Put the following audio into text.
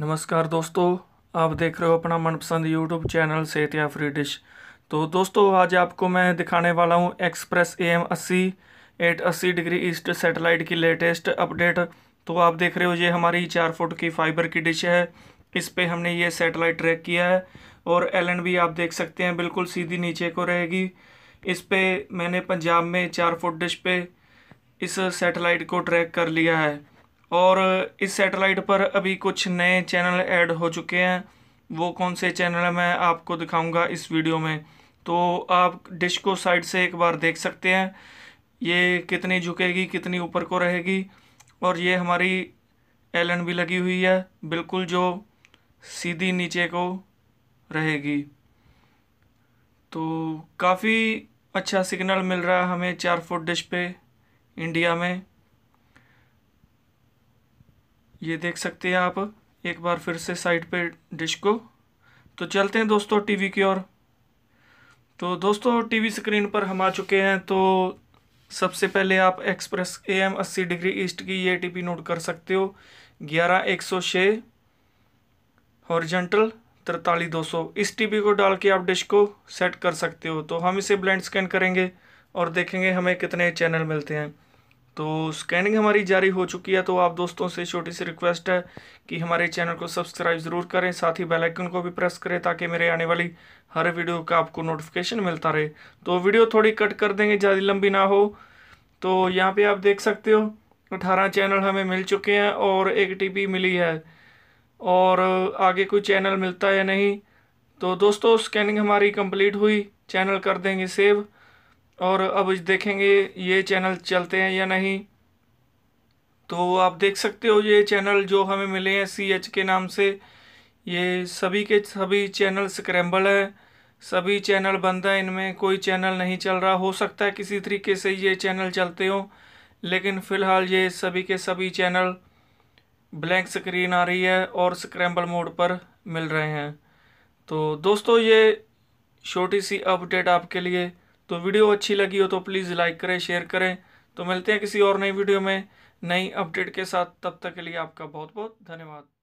नमस्कार दोस्तों आप देख रहे हो अपना मनपसंद यूट्यूब चैनल सेहत या फ्री डिश तो दोस्तों आज आपको मैं दिखाने वाला हूँ एक्सप्रेस ए एम अस्सी एट अस्सी डिग्री ईस्ट सेटेलाइट की लेटेस्ट अपडेट तो आप देख रहे हो ये हमारी चार फुट की फाइबर की डिश है इस पर हमने ये सेटेलाइट ट्रैक किया है और एल एन बी आप देख सकते हैं बिल्कुल सीधी नीचे को रहेगी इस पर मैंने पंजाब में चार फुट डिश पे इस सेटेलाइट को ट्रैक कर लिया है और इस सैटेलाइट पर अभी कुछ नए चैनल ऐड हो चुके हैं वो कौन से चैनल हैं मैं आपको दिखाऊंगा इस वीडियो में तो आप डिश को साइड से एक बार देख सकते हैं ये कितनी झुकेगी कितनी ऊपर को रहेगी और ये हमारी एलन भी लगी हुई है बिल्कुल जो सीधी नीचे को रहेगी तो काफ़ी अच्छा सिग्नल मिल रहा है हमें चार फुट डिश पे इंडिया में ये देख सकते हैं आप एक बार फिर से साइड पे डिश को तो चलते हैं दोस्तों टीवी की ओर तो दोस्तों टीवी स्क्रीन पर हम आ चुके हैं तो सबसे पहले आप एक्सप्रेस ए एम अस्सी डिग्री ईस्ट की ये टीपी नोट कर सकते हो ग्यारह एक सौ छः हॉर्जेंटल तरतालीस दो सौ इस टीपी को डाल के आप डिश को सेट कर सकते हो तो हम इसे ब्लेंड स्कैन करेंगे और देखेंगे हमें कितने चैनल मिलते हैं तो स्कैनिंग हमारी जारी हो चुकी है तो आप दोस्तों से छोटी सी रिक्वेस्ट है कि हमारे चैनल को सब्सक्राइब ज़रूर करें साथ ही बेल आइकन को भी प्रेस करें ताकि मेरे आने वाली हर वीडियो का आपको नोटिफिकेशन मिलता रहे तो वीडियो थोड़ी कट कर देंगे ज़्यादा लंबी ना हो तो यहाँ पे आप देख सकते हो अठारह चैनल हमें मिल चुके हैं और एक टी मिली है और आगे कोई चैनल मिलता है नहीं तो दोस्तों स्कैनिंग हमारी कंप्लीट हुई चैनल कर देंगे सेव और अब देखेंगे ये चैनल चलते हैं या नहीं तो आप देख सकते हो ये चैनल जो हमें मिले हैं सी एच के नाम से ये सभी के सभी चैनल स्क्रैम्बल हैं सभी चैनल बंद हैं इनमें कोई चैनल नहीं चल रहा हो सकता है किसी तरीके से ये चैनल चलते हों लेकिन फ़िलहाल ये सभी के सभी चैनल ब्लैंक स्क्रीन आ रही है और स्क्रैम्बल मोड पर मिल रहे हैं तो दोस्तों ये छोटी सी अपडेट आपके लिए तो वीडियो अच्छी लगी हो तो प्लीज़ लाइक करें शेयर करें तो मिलते हैं किसी और नई वीडियो में नई अपडेट के साथ तब तक के लिए आपका बहुत बहुत धन्यवाद